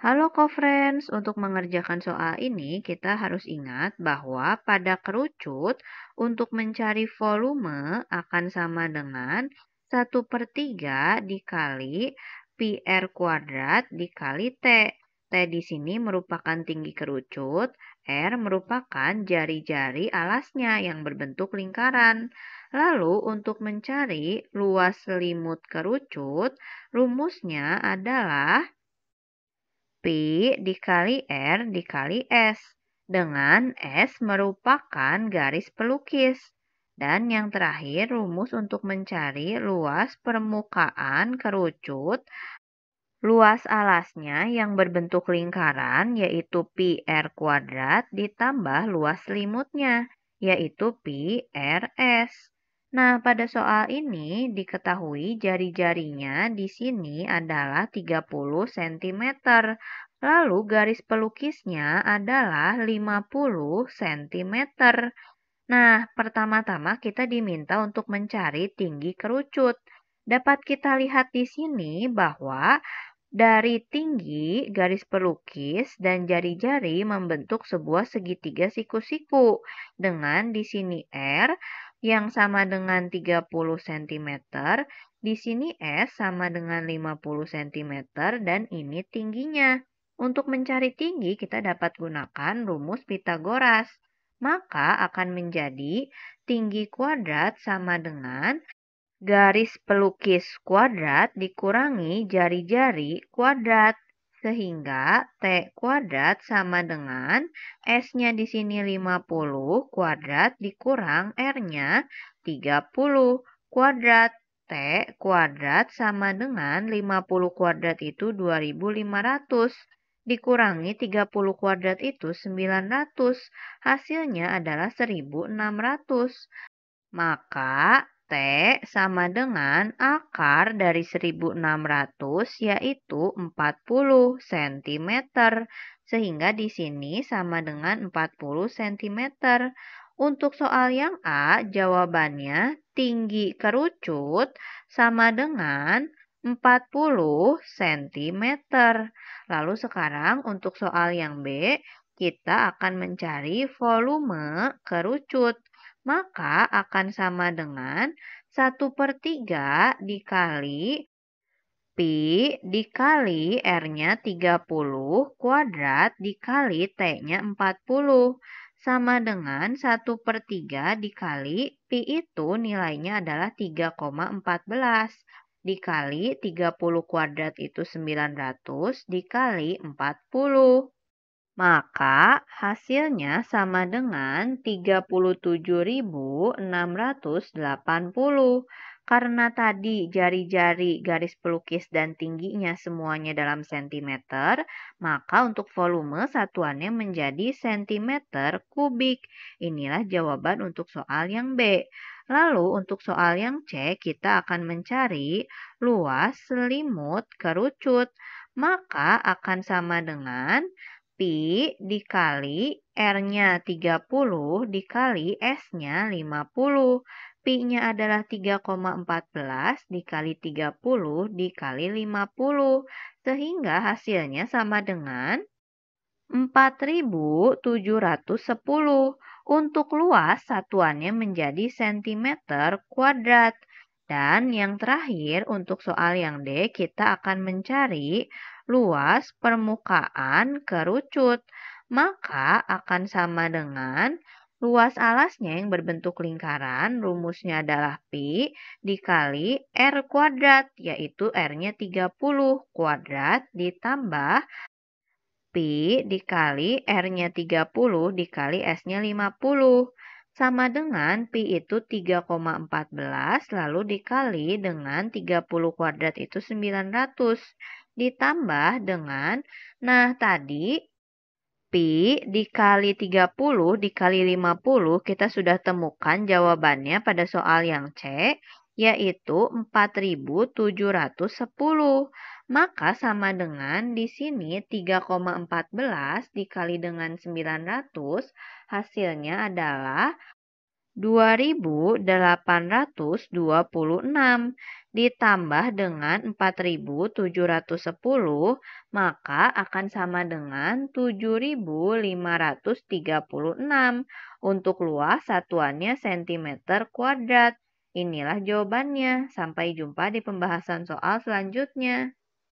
Halo co-friends, untuk mengerjakan soal ini kita harus ingat bahwa pada kerucut untuk mencari volume akan sama dengan 1 per 3 dikali PR kuadrat dikali T. T di sini merupakan tinggi kerucut, R merupakan jari-jari alasnya yang berbentuk lingkaran. Lalu untuk mencari luas selimut kerucut, rumusnya adalah P dikali R dikali S dengan S merupakan garis pelukis. Dan yang terakhir, rumus untuk mencari luas permukaan kerucut luas alasnya yang berbentuk lingkaran yaitu pi r kuadrat ditambah luas selimutnya yaitu pi rs. Nah, pada soal ini diketahui jari-jarinya di sini adalah 30 cm. Lalu garis pelukisnya adalah 50 cm. Nah, pertama-tama kita diminta untuk mencari tinggi kerucut. Dapat kita lihat di sini bahwa dari tinggi garis pelukis dan jari-jari membentuk sebuah segitiga siku-siku dengan di sini R yang sama dengan 30 cm. Di sini S sama dengan 50 cm dan ini tingginya. Untuk mencari tinggi kita dapat gunakan rumus Pitagoras. Maka akan menjadi tinggi kuadrat sama dengan garis pelukis kuadrat dikurangi jari-jari kuadrat. Sehingga T kuadrat sama dengan S-nya di sini 50 kuadrat dikurang R-nya 30 kuadrat. T kuadrat sama dengan 50 kuadrat itu 2500. Dikurangi 30 kuadrat itu 900. Hasilnya adalah 1600. Maka T sama dengan akar dari 1600 yaitu 40 cm. Sehingga di sini sama dengan 40 cm. Untuk soal yang A, jawabannya tinggi kerucut sama dengan 40 cm. Lalu sekarang untuk soal yang B, kita akan mencari volume kerucut maka akan sama dengan 1 per 3 dikali Pi dikali R-nya 30 kuadrat dikali T-nya 40 sama dengan 1 per 3 dikali Pi itu nilainya adalah 3,14 dikali 30 kuadrat itu 900 dikali 40 maka hasilnya sama dengan 37.680. Karena tadi jari-jari garis pelukis dan tingginya semuanya dalam sentimeter, maka untuk volume satuannya menjadi sentimeter kubik. Inilah jawaban untuk soal yang B. Lalu untuk soal yang C, kita akan mencari luas selimut kerucut. Maka akan sama dengan Pi dikali R-nya 30 dikali S-nya 50. Pi-nya adalah 3,14 dikali 30 dikali 50. Sehingga hasilnya sama dengan 4.710. Untuk luas, satuannya menjadi cm kuadrat. Dan yang terakhir untuk soal yang D, kita akan mencari luas permukaan kerucut. Maka akan sama dengan luas alasnya yang berbentuk lingkaran, rumusnya adalah P dikali R kuadrat, yaitu R-nya 30 kuadrat ditambah P dikali R-nya 30 dikali S-nya 50 sama dengan pi itu 3,14 lalu dikali dengan 30 kuadrat itu 900 ditambah dengan nah tadi Pi dikali 30 dikali 50 kita sudah temukan jawabannya pada soal yang C yaitu 4710. Maka sama dengan di sini 3,14 dikali dengan 900 hasilnya adalah 2826 ditambah dengan 4710 maka akan sama dengan 7536 untuk luas satuannya cm kuadrat. Inilah jawabannya. Sampai jumpa di pembahasan soal selanjutnya.